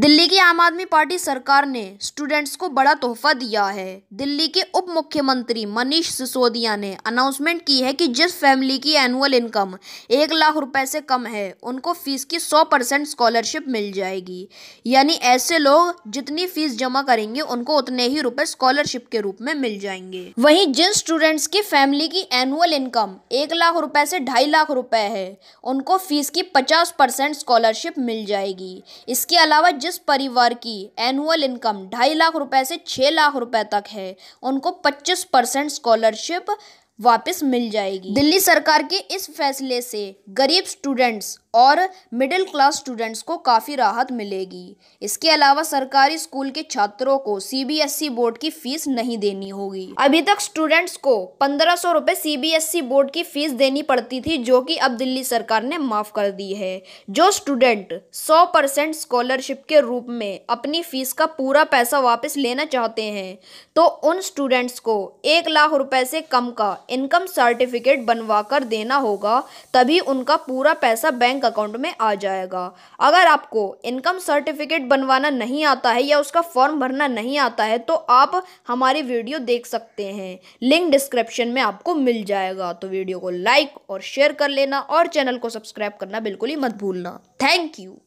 दिल्ली की आम आदमी पार्टी सरकार ने स्टूडेंट्स को बड़ा तोहफा दिया है दिल्ली के उप मुख्यमंत्री मनीष सिसोदिया ने अनाउंसमेंट की है कि जिस फैमिली की एनुअल इनकम एक लाख रुपए से कम है उनको फीस की सौ परसेंट स्कॉलरशिप मिल जाएगी यानी ऐसे लोग जितनी फीस जमा करेंगे उनको उतने ही रुपए स्कॉलरशिप के रूप में मिल जाएंगे वहीं जिन स्टूडेंट्स की फैमिली की एनुअल इनकम एक लाख रुपए से ढाई लाख रुपए है उनको फीस की पचास परसेंट स्कॉलरशिप मिल जाएगी इसके अलावा जिस परिवार की एनुअल इनकम ढाई लाख रुपए से छः लाख रुपए तक है उनको 25 परसेंट स्कॉलरशिप वापस मिल जाएगी दिल्ली सरकार के इस फैसले से गरीब स्टूडेंट्स और मिडिल क्लास स्टूडेंट्स को काफ़ी राहत मिलेगी इसके अलावा सरकारी स्कूल के छात्रों को सीबीएसई e बोर्ड की फीस नहीं देनी होगी अभी तक स्टूडेंट्स को पंद्रह सौ रुपये सी e बोर्ड की फीस देनी पड़ती थी जो कि अब दिल्ली सरकार ने माफ़ कर दी है जो स्टूडेंट सौ परसेंट स्कॉलरशिप के रूप में अपनी फीस का पूरा पैसा वापस लेना चाहते हैं तो उन स्टूडेंट्स को एक लाख रुपये से कम का इनकम सर्टिफिकेट बनवा कर देना होगा तभी उनका पूरा पैसा बैंक बैंक अकाउंट में आ जाएगा अगर आपको इनकम सर्टिफिकेट बनवाना नहीं आता है या उसका फॉर्म भरना नहीं आता है तो आप हमारी वीडियो देख सकते हैं लिंक डिस्क्रिप्शन में आपको मिल जाएगा तो वीडियो को लाइक और शेयर कर लेना और चैनल को सब्सक्राइब करना बिल्कुल ही मत भूलना थैंक यू